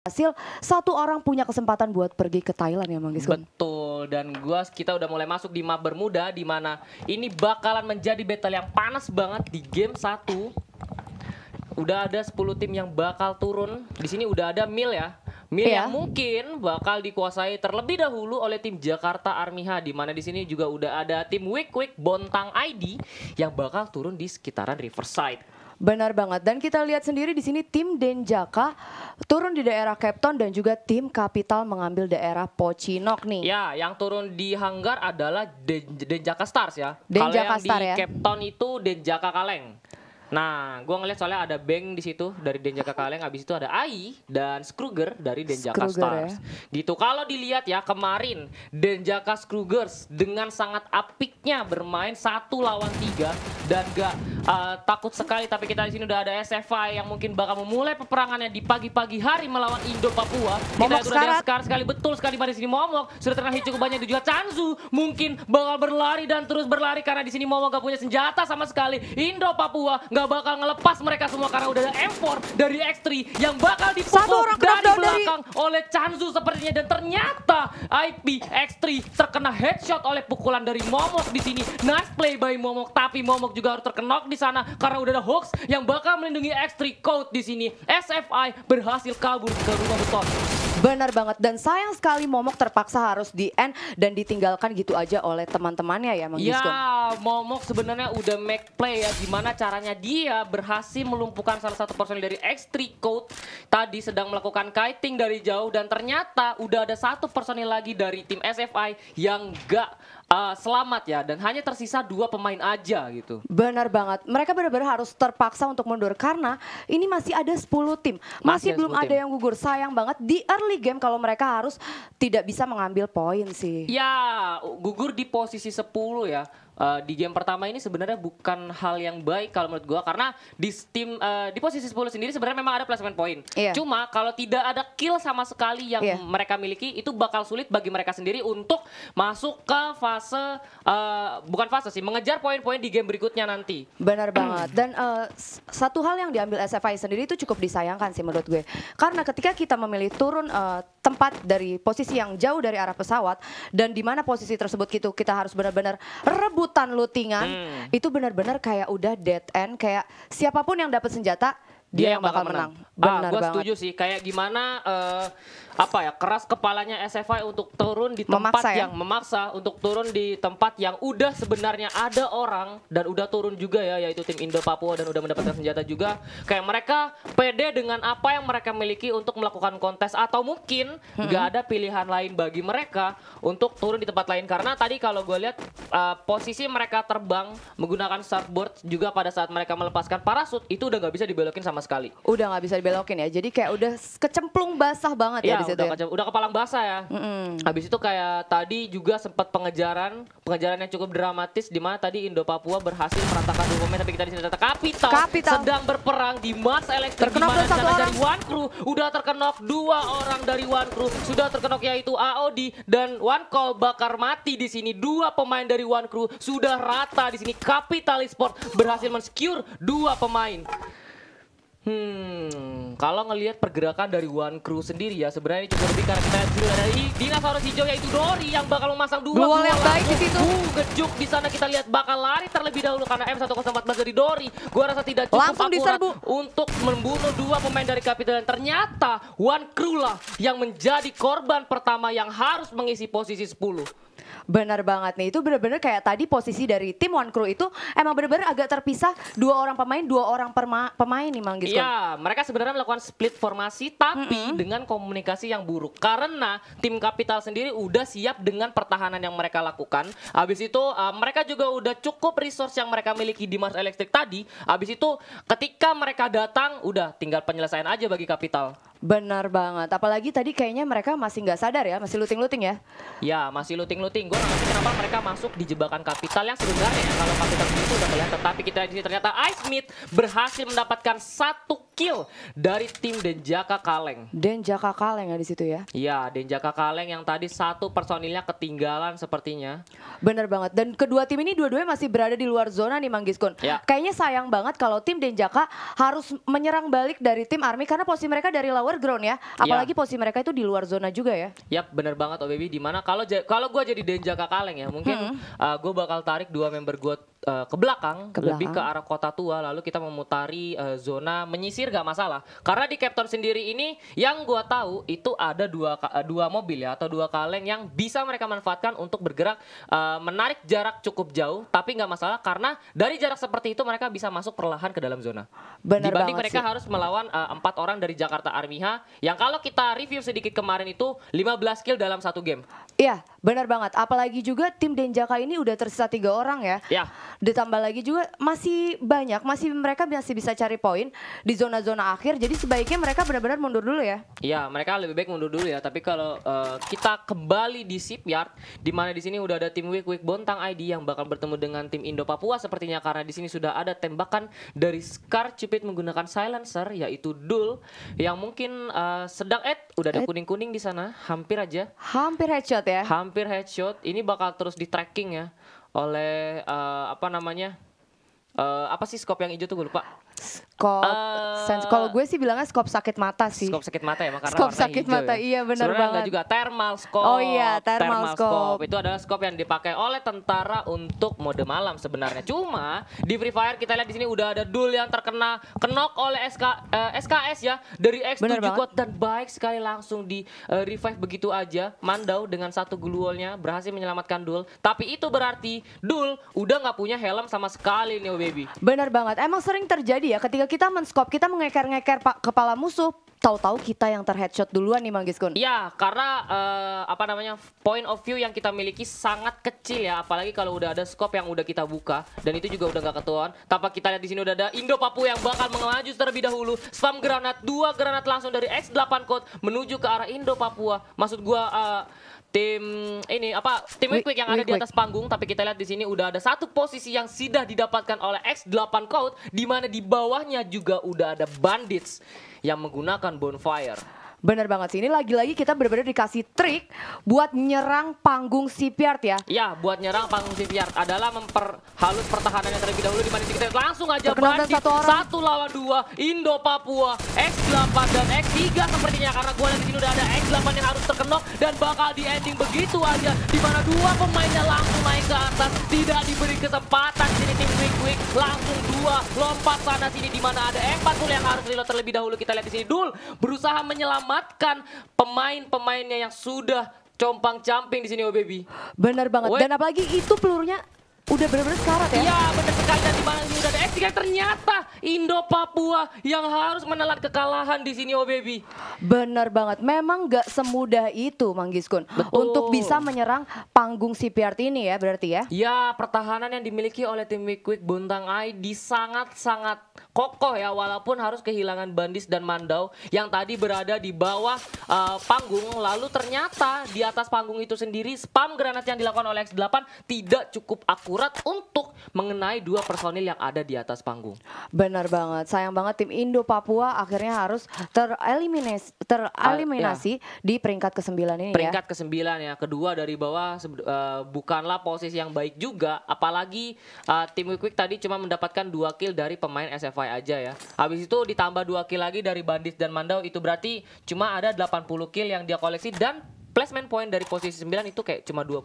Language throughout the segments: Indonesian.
hasil satu orang punya kesempatan buat pergi ke Thailand ya Mang Betul dan gua kita udah mulai masuk di map Bermuda di mana ini bakalan menjadi battle yang panas banget di game 1. Udah ada 10 tim yang bakal turun. Di sini udah ada Mil ya. Mil yeah. yang mungkin bakal dikuasai terlebih dahulu oleh tim Jakarta Armiha di mana di sini juga udah ada tim Wick Wick Bontang ID yang bakal turun di sekitaran Riverside. Benar banget. Dan kita lihat sendiri di sini tim Denjaka turun di daerah Capton dan juga tim Kapital mengambil daerah Pocinok nih. Ya, yang turun di hanggar adalah Den Denjaka Stars ya. Denjaka Kalau yang Star, di ya? Capton itu Denjaka Kaleng. Nah, gue ngeliat soalnya ada Bang di situ dari Denjaka Kaleng, abis itu ada Ai dan Skruger dari Denjaka Skruger, ya. Stars. Ya. Gitu. Kalau dilihat ya kemarin Denjaka Skrugers dengan sangat apiknya bermain satu lawan tiga dan gak uh, takut sekali. Tapi kita di sini udah ada SFI yang mungkin bakal memulai peperangannya di pagi-pagi hari melawan Indo Papua. Momok kita sudah sekarang sekali betul sekali pada di sini Momok sudah terkena cukup banyak juga Chanzu mungkin bakal berlari dan terus berlari karena di sini Momok gak punya senjata sama sekali. Indo Papua gak nggak bakal ngelepas mereka semua karena udah ada M4 dari X3 yang bakal dipukul dari belakang dari... oleh Chanzu sepertinya dan ternyata IP X3 terkena headshot oleh pukulan dari Momok di sini. Nice play by Momok tapi Momok juga harus terkenok di sana karena udah ada hoax yang bakal melindungi X3 Code di sini. SFI berhasil kabur ke rumah beton. Benar banget dan sayang sekali Momok terpaksa harus di end dan ditinggalkan gitu aja oleh teman-temannya ya Mang Disko. Ya, Momok sebenarnya udah make play ya gimana caranya dia berhasil melumpuhkan salah satu personil dari X3 Code tadi sedang melakukan kiting dari jauh dan ternyata udah ada satu personil lagi dari tim SFI yang gak uh, selamat ya dan hanya tersisa dua pemain aja gitu. Benar banget. Mereka benar-benar harus terpaksa untuk mundur karena ini masih ada 10 tim. Masih, masih belum ada tim. yang gugur. Sayang banget di early game kalau mereka harus tidak bisa mengambil poin sih. Ya, gugur di posisi 10 ya uh, di game pertama ini sebenarnya bukan hal yang baik kalau menurut gue karena di tim uh, di posisi 10 sendiri sebenarnya memang ada placement point. Yeah. Cuma kalau tidak ada kill sama sekali yang yeah. mereka miliki itu bakal sulit bagi mereka sendiri untuk masuk ke fase uh, bukan fase sih mengejar poin-poin di game berikutnya nanti. Benar banget. Dan uh, satu hal yang diambil SFI sendiri itu cukup disayangkan sih menurut gue. Karena ketika kita memilih turun uh, tempat dari posisi yang jauh dari arah pesawat dan di mana posisi tersebut gitu kita harus benar-benar rebut hutan lutingan hmm. itu benar-benar kayak udah dead end kayak siapapun yang dapat senjata dia, yang bakal menang. ah, gue setuju sih. Kayak gimana uh, apa ya keras kepalanya SFI untuk turun di tempat memaksa, ya? yang ya? memaksa untuk turun di tempat yang udah sebenarnya ada orang dan udah turun juga ya yaitu tim Indo Papua dan udah mendapatkan senjata juga. Kayak mereka pede dengan apa yang mereka miliki untuk melakukan kontes atau mungkin hmm. ada pilihan lain bagi mereka untuk turun di tempat lain karena tadi kalau gue lihat uh, posisi mereka terbang menggunakan startboard juga pada saat mereka melepaskan parasut itu udah nggak bisa dibelokin sama sama sekali. Udah nggak bisa dibelokin ya. Jadi kayak udah kecemplung basah banget ya, iya, ya di situ. Udah, ya? udah kepalang basah ya. Mm-hmm. Habis itu kayak tadi juga sempat pengejaran, pengejaran yang cukup dramatis di mana tadi Indo Papua berhasil meratakan dokumen tapi kita di sini Kapital, Kapital sedang berperang di Mars Electric di mana dari One Crew udah terkenok dua orang dari One Crew sudah terkenok yaitu AOD dan One Call bakar mati di sini dua pemain dari One Crew sudah rata di sini Kapital Sport berhasil mensecure dua pemain. Hmm, kalau ngelihat pergerakan dari One Crew sendiri ya, sebenarnya cukup lebih karena kita lihat dari dinosaurus hijau yaitu Dori yang bakal memasang dua duel yang baik di situ. Uh, gejuk di sana kita lihat bakal lari terlebih dahulu karena M1014 dari Dori. Gua rasa tidak cukup Langsung diserbu. untuk membunuh dua pemain dari Capital dan ternyata One Crew lah yang menjadi korban pertama yang harus mengisi posisi sepuluh. Benar banget nih. Itu benar-benar kayak tadi posisi dari tim One Crew itu emang benar-benar agak terpisah dua orang pemain, dua orang perma, pemain nih manggis gitu. Iya, mereka sebenarnya melakukan split formasi tapi mm -hmm. dengan komunikasi yang buruk. Karena tim Kapital sendiri udah siap dengan pertahanan yang mereka lakukan. Habis itu uh, mereka juga udah cukup resource yang mereka miliki di Mars Electric tadi. Habis itu ketika mereka datang udah tinggal penyelesaian aja bagi Kapital. Benar banget. Apalagi tadi kayaknya mereka masih nggak sadar ya, masih luting-luting ya? Ya, masih luting-luting. Gue nggak ngerti kenapa mereka masuk di jebakan kapital yang sebenarnya ya, kalau kapital itu udah kelihatan. tetapi kita di sini ternyata Ice Meat berhasil mendapatkan satu kill dari tim Denjaka Kaleng. Denjaka Kaleng ya di situ ya? Iya, Denjaka Kaleng yang tadi satu personilnya ketinggalan sepertinya. benar banget. Dan kedua tim ini dua-duanya masih berada di luar zona nih Mang Kun. Ya. Kayaknya sayang banget kalau tim Denjaka harus menyerang balik dari tim Army karena posisi mereka dari lawan lower ground ya. Iya. Apalagi ya. posisi mereka itu di luar zona juga ya. Yap, bener banget oh baby. Dimana kalau kalau gue jadi Denja Kakaleng ya, mungkin hmm. uh, gue bakal tarik dua member gue uh, ke belakang, ke belakang, lebih ke arah kota tua, lalu kita memutari uh, zona menyisir gak masalah. Karena di Captain sendiri ini, yang gua tahu itu ada dua eh, dua mobil ya atau dua kaleng yang bisa mereka manfaatkan untuk bergerak uh, menarik jarak cukup jauh, tapi gak masalah karena dari jarak seperti itu mereka bisa masuk perlahan ke dalam zona. Bener Dibanding mereka sih. harus melawan empat orang dari Jakarta Armiha, yang kalau kita review sedikit kemarin itu 15 kill dalam satu game. Iya, benar banget. Apalagi juga tim Denjaka ini udah tersisa tiga orang ya. Ya. Ditambah lagi juga masih banyak, masih mereka masih bisa cari poin di zona-zona akhir. Jadi sebaiknya mereka benar-benar mundur dulu ya. Iya, mereka lebih baik mundur dulu ya. Tapi kalau uh, kita kembali di shipyard, di mana di sini udah ada tim Wick Wick Bontang ID yang bakal bertemu dengan tim Indo Papua sepertinya karena di sini sudah ada tembakan dari Scar Cupid menggunakan silencer yaitu Dul yang mungkin uh, sedang eh udah ada eh. kuning-kuning di sana, hampir aja. Hampir headshot ya ya. Hampir headshot. Ini bakal terus di tracking ya oleh uh, apa namanya? Uh, apa sih scope yang hijau tuh gue lupa skop uh, Kalau eh. gue sih bilangnya skop sakit mata sih. Skop sakit mata ya, karena skop sakit hijau mata. Ya. Iya benar banget. juga thermal skop. Oh iya, thermal, thermal skop. Itu adalah skop yang dipakai oleh tentara untuk mode malam sebenarnya. Cuma di Free Fire kita lihat di sini udah ada dul yang terkena kenok oleh SK uh, eh, SKS ya dari X7 kuat dan baik sekali langsung di uh, revive begitu aja. Mandau dengan satu gluolnya berhasil menyelamatkan dul Tapi itu berarti dul udah nggak punya helm sama sekali nih baby. Benar banget. Emang sering terjadi ya ketika kita menskop, kita mengeker-ngeker kepala musuh, tahu-tahu kita yang terheadshot duluan nih Mang Giskun. Iya, karena uh, apa namanya point of view yang kita miliki sangat kecil ya, apalagi kalau udah ada scope yang udah kita buka dan itu juga udah nggak ketuan. Tanpa kita lihat di sini udah ada Indo Papua yang bakal melaju terlebih dahulu. Spam granat, dua granat langsung dari X8 Code menuju ke arah Indo Papua. Maksud gua uh, tim ini apa tim Quick yang ada di atas panggung tapi kita lihat di sini udah ada satu posisi yang sudah didapatkan oleh X8 Code di mana di bawahnya juga udah ada bandits yang menggunakan bonfire. Bener banget sih. Ini lagi-lagi kita benar-benar dikasih trik buat nyerang panggung Shipyard ya. Iya, buat nyerang panggung CPR adalah memperhalus pertahanannya terlebih dahulu di kita langsung aja bandit satu, satu lawan dua Indo Papua X8 dan X3 sepertinya karena gua lihat di sini udah ada X8 yang harus terkenok dan bakal di ending begitu aja di dua pemainnya langsung naik ke atas tidak diberi kesempatan di sini tim Quick langsung dua lompat sana sini di mana ada M40 yang harus reload terlebih dahulu kita lihat di sini Dul berusaha menyelamatkan pemain-pemainnya yang sudah compang camping di sini oh baby. Benar banget Wait. dan apalagi itu pelurunya udah benar-benar sekarat ya. Iya benar sekali dan di mana ketika ternyata Indo Papua yang harus menelan kekalahan di sini oh baby. Bener banget. Memang gak semudah itu Mang Giskun. Betul. Untuk bisa menyerang panggung CPRT ini ya berarti ya. Ya pertahanan yang dimiliki oleh tim Quick Quick Buntang ID sangat-sangat kokoh ya walaupun harus kehilangan Bandis dan Mandau yang tadi berada di bawah uh, panggung lalu ternyata di atas panggung itu sendiri spam granat yang dilakukan oleh X8 tidak cukup akurat untuk mengenai dua personil yang ada di atas atas panggung. Benar banget. Sayang banget tim Indo Papua akhirnya harus tereliminasi tereliminasi uh, ya. di peringkat ke-9 ini ya. peringkat ya. ke-9 ya. Kedua dari bawah uh, bukanlah posisi yang baik juga apalagi uh, tim Quick tadi cuma mendapatkan dua kill dari pemain SFI aja ya. Habis itu ditambah dua kill lagi dari Bandit dan Mandau itu berarti cuma ada 80 kill yang dia koleksi dan placement point dari posisi 9 itu kayak cuma 20.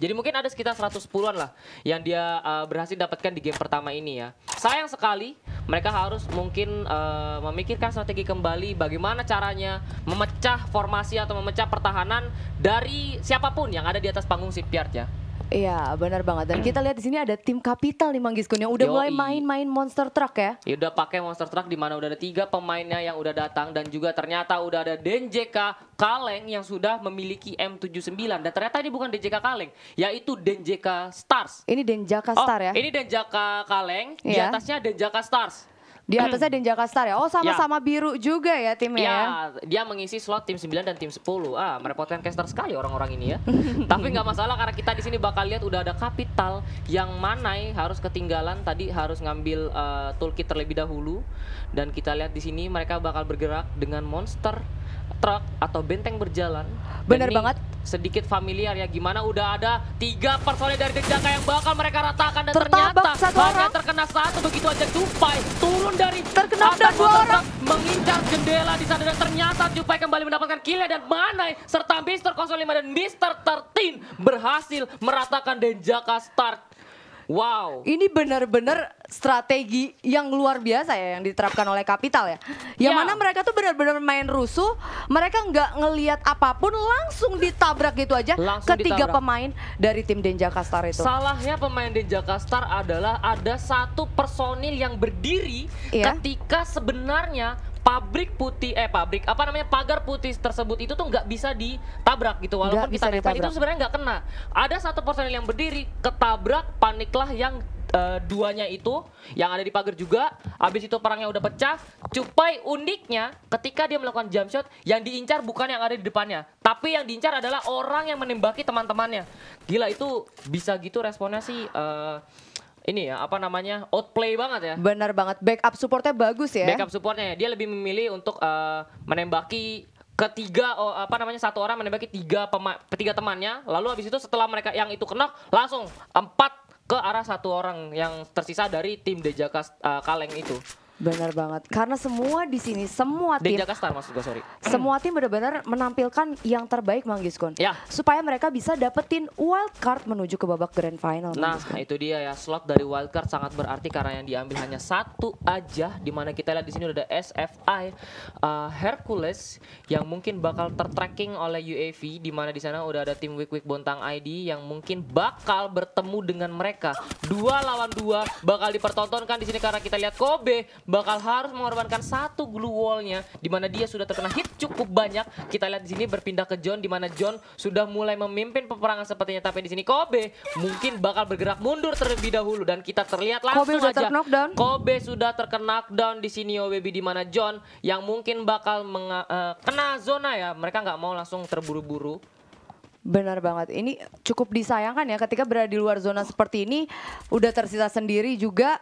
Jadi mungkin ada sekitar 110-an lah yang dia uh, berhasil dapatkan di game pertama ini ya. Sayang sekali mereka harus mungkin uh, memikirkan strategi kembali bagaimana caranya memecah formasi atau memecah pertahanan dari siapapun yang ada di atas panggung Shipyard ya. Iya benar banget dan kita lihat di sini ada tim kapital nih Manggis Kun yang udah Yoi. mulai main-main monster truck ya. Iya udah pakai monster truck di mana udah ada tiga pemainnya yang udah datang dan juga ternyata udah ada DJK Kaleng yang sudah memiliki M79 dan ternyata ini bukan DJK Kaleng yaitu DJK Stars. Ini DJK oh, Star oh, ya. Ini DJK Kaleng ya. di iya. atasnya DJK Stars. Di hmm. atasnya Denjaka Star ya. Oh sama-sama ya. biru juga ya timnya ya. ya? Dia mengisi slot tim 9 dan tim 10. Ah merepotkan caster sekali orang-orang ini ya. Tapi nggak masalah karena kita di sini bakal lihat udah ada kapital yang mana harus ketinggalan tadi harus ngambil uh, toolkit terlebih dahulu dan kita lihat di sini mereka bakal bergerak dengan monster truk atau benteng berjalan. Benar banget. Sedikit familiar ya gimana udah ada tiga personil dari Denjaka yang bakal mereka ratakan dan Tertabak ternyata satu hanya orang. terkena satu begitu aja Cupai turun dari terkena atas dan dua orang mengincar jendela di sana dan ternyata Cupai kembali mendapatkan killnya dan Manai serta Mister 05 dan Mister 13 berhasil meratakan Denjaka Start Wow. Ini benar-benar strategi yang luar biasa ya yang diterapkan oleh Kapital ya. Yang ya. mana mereka tuh benar-benar main rusuh, mereka nggak ngelihat apapun langsung ditabrak gitu aja langsung ketiga ditabrak. pemain dari tim Star itu. Salahnya pemain Star adalah ada satu personil yang berdiri ya. ketika sebenarnya pabrik putih eh pabrik apa namanya pagar putih tersebut itu tuh nggak bisa ditabrak gitu walaupun gak kita bisa itu sebenarnya nggak kena ada satu personil yang berdiri ketabrak paniklah yang uh, duanya itu yang ada di pagar juga. Habis itu perangnya udah pecah. Cupai uniknya ketika dia melakukan jump shot yang diincar bukan yang ada di depannya, tapi yang diincar adalah orang yang menembaki teman-temannya. Gila itu bisa gitu responnya sih uh, ini ya apa namanya outplay banget ya benar banget backup supportnya bagus ya backup supportnya ya. dia lebih memilih untuk uh, menembaki ketiga oh, apa namanya satu orang menembaki tiga pema, tiga temannya lalu habis itu setelah mereka yang itu kena langsung empat ke arah satu orang yang tersisa dari tim Dejaka uh, Kaleng itu. Benar banget. Karena semua di sini, semua tim. Dejaka Star maksud gue, sorry. Semua tim benar-benar menampilkan yang terbaik Manggis Kun. Ya. Supaya mereka bisa dapetin wild card menuju ke babak grand final. Nah, itu dia ya. Slot dari wild card sangat berarti karena yang diambil hanya satu aja. di mana kita lihat di sini udah ada SFI uh, Hercules yang mungkin bakal tertracking oleh UAV. mana di sana udah ada tim Wick Wick Bontang ID yang mungkin bakal bertemu dengan mereka. Dua lawan dua bakal dipertontonkan di sini karena kita lihat Kobe bakal harus mengorbankan satu glue wallnya di mana dia sudah terkena hit cukup banyak. Kita lihat di sini berpindah ke John di mana John sudah mulai memimpin peperangan sepertinya tapi di sini Kobe mungkin bakal bergerak mundur terlebih dahulu dan kita terlihat langsung Kobe sudah aja knockdown. Kobe sudah terkena knockdown di sini oh baby di mana John yang mungkin bakal uh, kena zona ya. Mereka nggak mau langsung terburu-buru. Benar banget. Ini cukup disayangkan ya ketika berada di luar zona seperti ini udah tersisa sendiri juga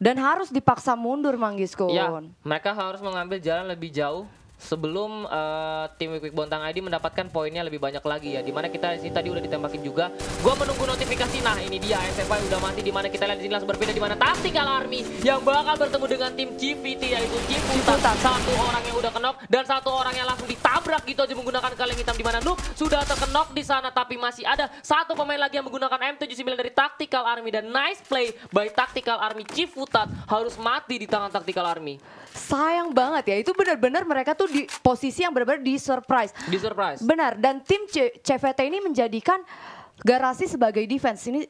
dan harus dipaksa mundur Manggis Kun. Ya, mereka harus mengambil jalan lebih jauh sebelum uh, tim Quick Bontang ID mendapatkan poinnya lebih banyak lagi ya. Dimana kita di sini tadi udah ditembakin juga. Gua menunggu notifikasi. Nah ini dia SFY udah mati. di mana kita lihat di sini langsung berbeda. Dimana Tactical Army yang bakal bertemu dengan tim GPT yaitu Ciputat. Satu orang yang udah kenok dan satu orang yang langsung ditabrak gitu aja menggunakan kaleng hitam. Dimana Nuk sudah terkenok di sana tapi masih ada satu pemain lagi yang menggunakan M79 dari Tactical Army dan nice play by Tactical Army Ciputat harus mati di tangan Tactical Army. Sayang banget ya. Itu benar-benar mereka tuh di posisi yang benar-benar di surprise. Di surprise. Benar. Dan tim C CVT ini menjadikan Garasi sebagai defense ini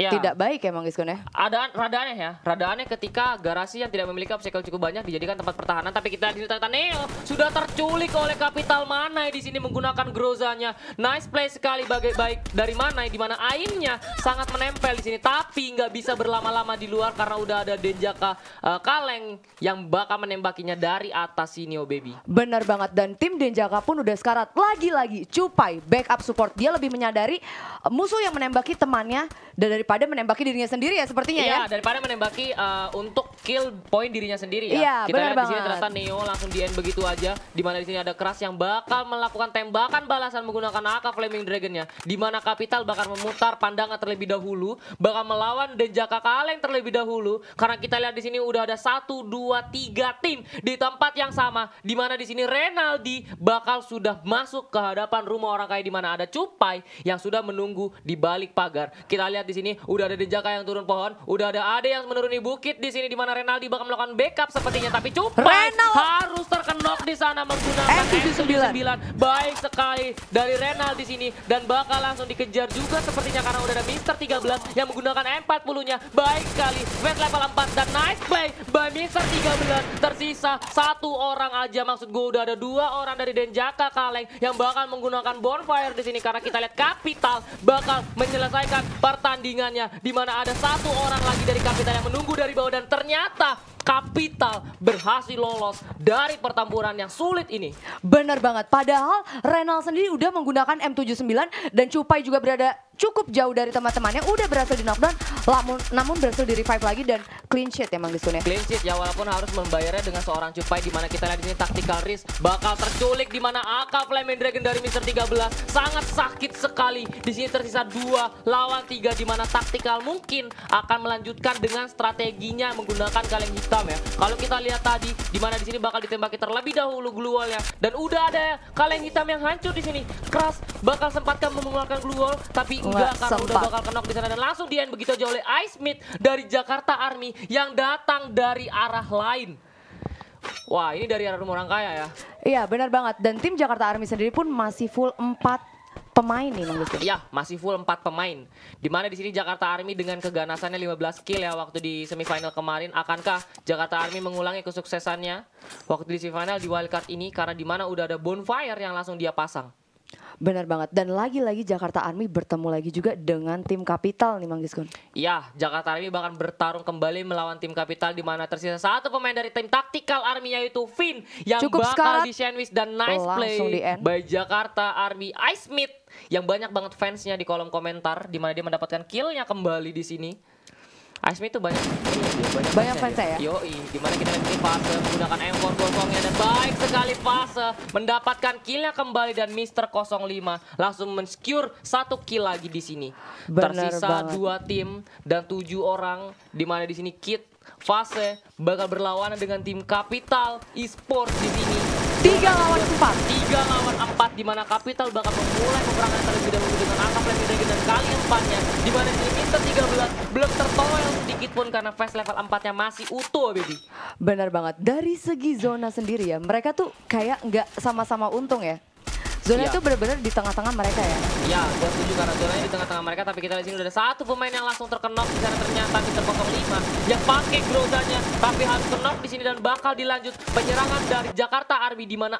ya. tidak baik emang Mang ya? Ada rada aneh ya, rada aneh ketika garasi yang tidak memiliki obstacle cukup banyak dijadikan tempat pertahanan tapi kita ternyata Neo sudah terculik oleh Kapital Manai di sini menggunakan Grozanya. Nice play sekali bagai baik dari mana di mana aimnya sangat menempel di sini tapi nggak bisa berlama-lama di luar karena udah ada Denjaka uh, Kaleng yang bakal menembakinya dari atas si Neo oh, Baby. Benar banget dan tim Denjaka pun udah sekarat lagi-lagi Cupai backup support dia lebih menyadari musuh yang menembaki temannya dan dari daripada menembaki dirinya sendiri ya sepertinya iya, ya. daripada menembaki uh, untuk kill point dirinya sendiri ya. Iya, Kita lihat di sini ternyata Neo langsung di end begitu aja di mana di sini ada keras yang bakal melakukan tembakan balasan menggunakan AK Flaming Dragonnya di mana Kapital bakal memutar pandangan terlebih dahulu, bakal melawan Denjaka Kaleng terlebih dahulu karena kita lihat di sini udah ada 1 2 3 tim di tempat yang sama di mana di sini Renaldi bakal sudah masuk ke hadapan rumah orang kaya di mana ada Cupai yang sudah menunggu di balik pagar. Kita lihat di sini udah ada Denjaka yang turun pohon, udah ada Ade yang menuruni bukit di sini di mana Renaldi bakal melakukan backup sepertinya tapi Cupas Renal. harus terkenok di sana menggunakan M79. Baik sekali dari Renal di sini dan bakal langsung dikejar juga sepertinya karena udah ada Mister 13 yang menggunakan M40-nya. Baik sekali. Red level 4 dan nice play by Mister 13. Tersisa satu orang aja maksud gue udah ada dua orang dari Denjaka Kaleng yang bakal menggunakan bonfire di sini karena kita lihat Kapital bakal menyelesaikan pertandingan pertandingannya di mana ada satu orang lagi dari kapitan yang menunggu dari bawah dan ternyata Kapital berhasil lolos dari pertempuran yang sulit ini. benar banget. Padahal Renal sendiri udah menggunakan M79 dan Cupai juga berada cukup jauh dari teman-temannya. Udah berhasil di knockdown, namun, namun berhasil di revive lagi dan clean sheet emang Gisun ya. Clean sheet ya walaupun harus membayarnya dengan seorang Cupai di mana kita lihat ini tactical risk bakal terculik di mana AK Flaming Dragon dari Mister 13 sangat sakit sekali. Di sini tersisa dua lawan tiga di mana tactical mungkin akan melanjutkan dengan strateginya menggunakan kaleng hitam ya. Kalau kita lihat tadi, di mana di sini bakal ditembaki terlebih dahulu glue ya. Dan udah ada kaleng hitam yang hancur di sini. Keras bakal sempatkan mengeluarkan glue tapi enggak karena sempat. udah bakal kenok di sana dan langsung dien begitu aja oleh Ice Smith dari Jakarta Army yang datang dari arah lain. Wah, ini dari arah rumah orang kaya ya. Iya, benar banget. Dan tim Jakarta Army sendiri pun masih full 4 pemain nih menurut gitu. Ya, masih full 4 pemain. Dimana di sini Jakarta Army dengan keganasannya 15 kill ya waktu di semifinal kemarin. Akankah Jakarta Army mengulangi kesuksesannya waktu di semifinal di wildcard ini? Karena dimana udah ada bonfire yang langsung dia pasang. Benar banget. Dan lagi-lagi Jakarta Army bertemu lagi juga dengan tim Kapital nih Mang Giskun. Iya, Jakarta Army bahkan bertarung kembali melawan tim Kapital di mana tersisa satu pemain dari tim taktikal Army yaitu Finn yang Cukup bakal di sandwich dan nice play by Jakarta Army Ice Smith yang banyak banget fansnya di kolom komentar di mana dia mendapatkan killnya kembali di sini. Asmi itu banyak banyak, banyak fans ya. Iya, ya? Yo, mana kita lihat fase menggunakan M4 kosongnya dan baik sekali fase mendapatkan killnya kembali dan Mister 05 langsung mensecure satu kill lagi di sini. Bener Tersisa banget. dua tim dan tujuh orang di mana di sini Kit fase bakal berlawanan dengan tim Capital Esports di sini. Tiga lawan empat. Tiga lawan empat di mana Capital bakal memulai peperangan terlebih dahulu dengan angka lebih dan kali empatnya di mana ini Mister 13 belum pun karena Fast level 4-nya masih utuh, baby. Benar banget. Dari segi zona sendiri ya, mereka tuh kayak nggak sama-sama untung ya. Zona ya. itu benar-benar di tengah-tengah mereka ya? Iya, gue setuju karena zonanya di tengah-tengah mereka, tapi kita di sini udah ada satu pemain yang langsung terkenok di ternyata ternyata Mister lima. yang pakai grozanya, tapi harus kenok di sini dan bakal dilanjut penyerangan dari Jakarta Army di mana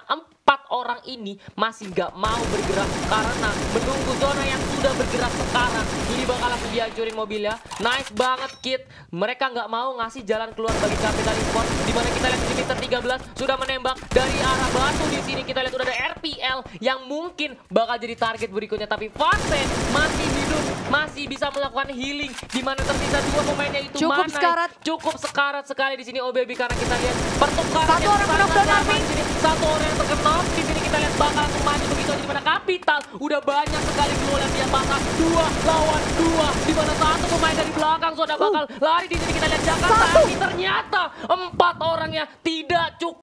empat orang ini masih nggak mau bergerak karena menunggu zona yang sudah bergerak sekarang ini bakal langsung dihancurin mobilnya nice banget kit mereka nggak mau ngasih jalan keluar bagi Capital di dimana kita lihat di meter 13 sudah menembak dari arah batu di sini kita lihat udah ada RPL yang mungkin bakal jadi target berikutnya tapi Fase masih hidup masih bisa melakukan healing dimana tersisa dua pemainnya itu cukup mana? sekarat Cukup sekarat sekali di sini OBB karena kita lihat pertukaran satu orang di sini Satu orang yang terkenal di sini kita lihat bakal langsung begitu di mana Kapital udah banyak sekali gol yang dia bakar dua lawan dua di mana satu pemain dari belakang sudah bakal uh. lari di sini kita lihat Jakarta ini ternyata empat orangnya tidak cukup